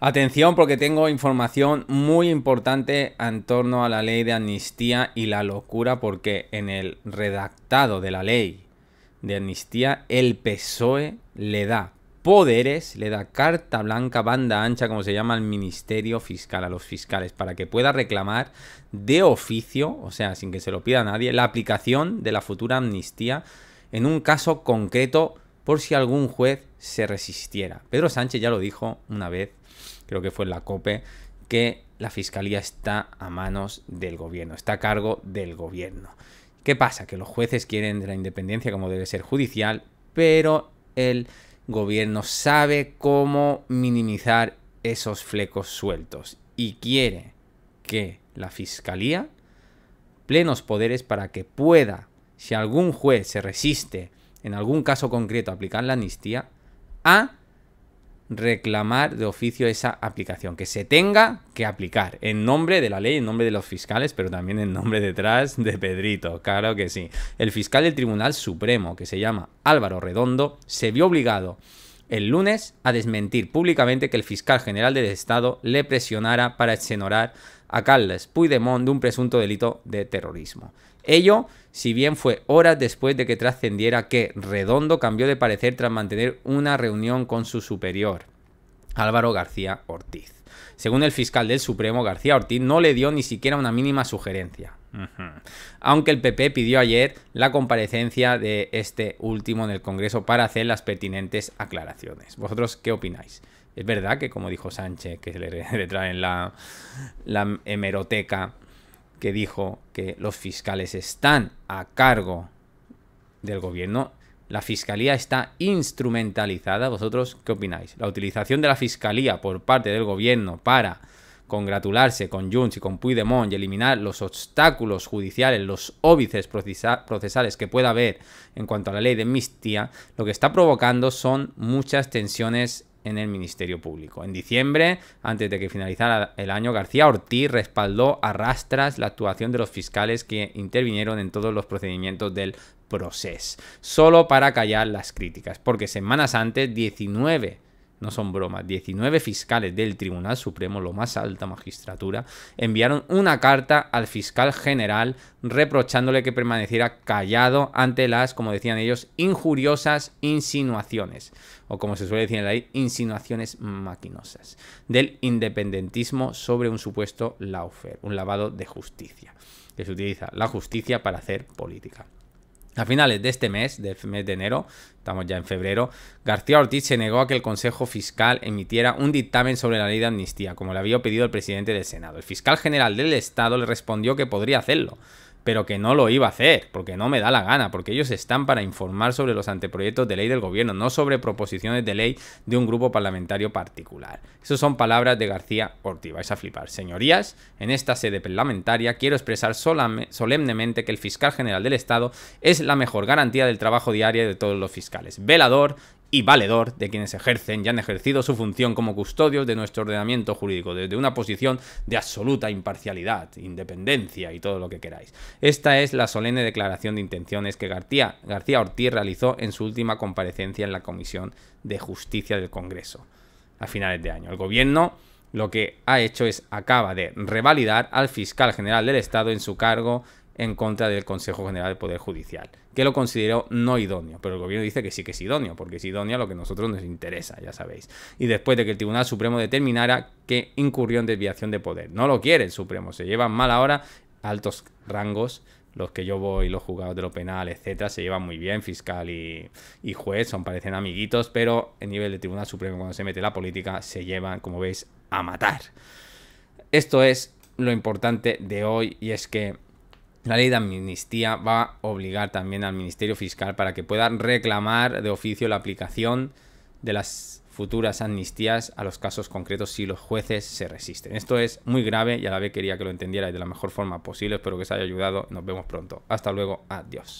Atención porque tengo información muy importante en torno a la ley de amnistía y la locura porque en el redactado de la ley de amnistía el PSOE le da poderes, le da carta blanca, banda ancha, como se llama al Ministerio Fiscal, a los fiscales, para que pueda reclamar de oficio, o sea, sin que se lo pida a nadie, la aplicación de la futura amnistía en un caso concreto por si algún juez se resistiera. Pedro Sánchez ya lo dijo una vez, creo que fue en la COPE, que la fiscalía está a manos del gobierno, está a cargo del gobierno. ¿Qué pasa? Que los jueces quieren la independencia como debe ser judicial, pero el gobierno sabe cómo minimizar esos flecos sueltos y quiere que la fiscalía plenos poderes para que pueda, si algún juez se resiste en algún caso concreto, aplicar la amnistía, a reclamar de oficio esa aplicación, que se tenga que aplicar en nombre de la ley, en nombre de los fiscales, pero también en nombre detrás de Pedrito, claro que sí. El fiscal del Tribunal Supremo, que se llama Álvaro Redondo, se vio obligado el lunes a desmentir públicamente que el fiscal general del Estado le presionara para exenorar a Carles Puigdemont de un presunto delito de terrorismo. Ello, si bien fue horas después de que trascendiera que Redondo cambió de parecer tras mantener una reunión con su superior, Álvaro García Ortiz. Según el fiscal del Supremo, García Ortiz no le dio ni siquiera una mínima sugerencia. Aunque el PP pidió ayer la comparecencia de este último en el Congreso para hacer las pertinentes aclaraciones. ¿Vosotros qué opináis? Es verdad que, como dijo Sánchez, que le, traen la, hemeroteca, que dijo que los fiscales están a cargo del gobierno. La fiscalía está instrumentalizada. ¿Vosotros qué opináis? La utilización de la fiscalía por parte del gobierno para congratularse con Junts y con Puigdemont y eliminar los obstáculos judiciales, los óbices procesales que pueda haber en cuanto a la ley de Mistia, lo que está provocando son muchas tensiones en el Ministerio Público. En diciembre, antes de que finalizara el año, García Ortiz respaldó a rastras la actuación de los fiscales que intervinieron en todos los procedimientos del proceso, solo para callar las críticas, porque semanas antes 19 no son bromas, 19 fiscales del Tribunal Supremo, lo más alta magistratura, enviaron una carta al fiscal general reprochándole que permaneciera callado ante las, como decían ellos, injuriosas insinuaciones, o como se suele decir en la ley, insinuaciones maquinosas, del independentismo sobre un supuesto laufer, un lavado de justicia, que se utiliza la justicia para hacer política. A finales de este mes, del mes de enero, estamos ya en febrero, García Ortiz se negó a que el Consejo Fiscal emitiera un dictamen sobre la ley de amnistía, como le había pedido el presidente del Senado. El fiscal general del Estado le respondió que podría hacerlo pero que no lo iba a hacer, porque no me da la gana, porque ellos están para informar sobre los anteproyectos de ley del gobierno, no sobre proposiciones de ley de un grupo parlamentario particular. Esas son palabras de García Ortiz, vais a flipar. Señorías, en esta sede parlamentaria quiero expresar solemnemente que el fiscal general del Estado es la mejor garantía del trabajo diario de todos los fiscales, velador y valedor de quienes ejercen y han ejercido su función como custodios de nuestro ordenamiento jurídico, desde una posición de absoluta imparcialidad, independencia y todo lo que queráis. Esta es la solemne declaración de intenciones que García, García Ortiz realizó en su última comparecencia en la Comisión de Justicia del Congreso a finales de año. El gobierno lo que ha hecho es acaba de revalidar al fiscal general del Estado en su cargo en contra del Consejo General del Poder Judicial, que lo consideró no idóneo, pero el gobierno dice que sí que es idóneo, porque es idóneo lo que a nosotros nos interesa, ya sabéis. Y después de que el Tribunal Supremo determinara que incurrió en desviación de poder. No lo quiere el Supremo, se llevan mal ahora altos rangos los que yo voy, los juzgados de lo penal, etcétera, se llevan muy bien, fiscal y, juez, son parecen amiguitos, pero en nivel de Tribunal Supremo cuando se mete la política se llevan, como veis, a matar. Esto es lo importante de hoy y es que la ley de amnistía va a obligar también al Ministerio Fiscal para que pueda reclamar de oficio la aplicación de las futuras amnistías a los casos concretos si los jueces se resisten. Esto es muy grave y a la vez quería que lo entendierais de la mejor forma posible. Espero que os haya ayudado. Nos vemos pronto. Hasta luego. Adiós.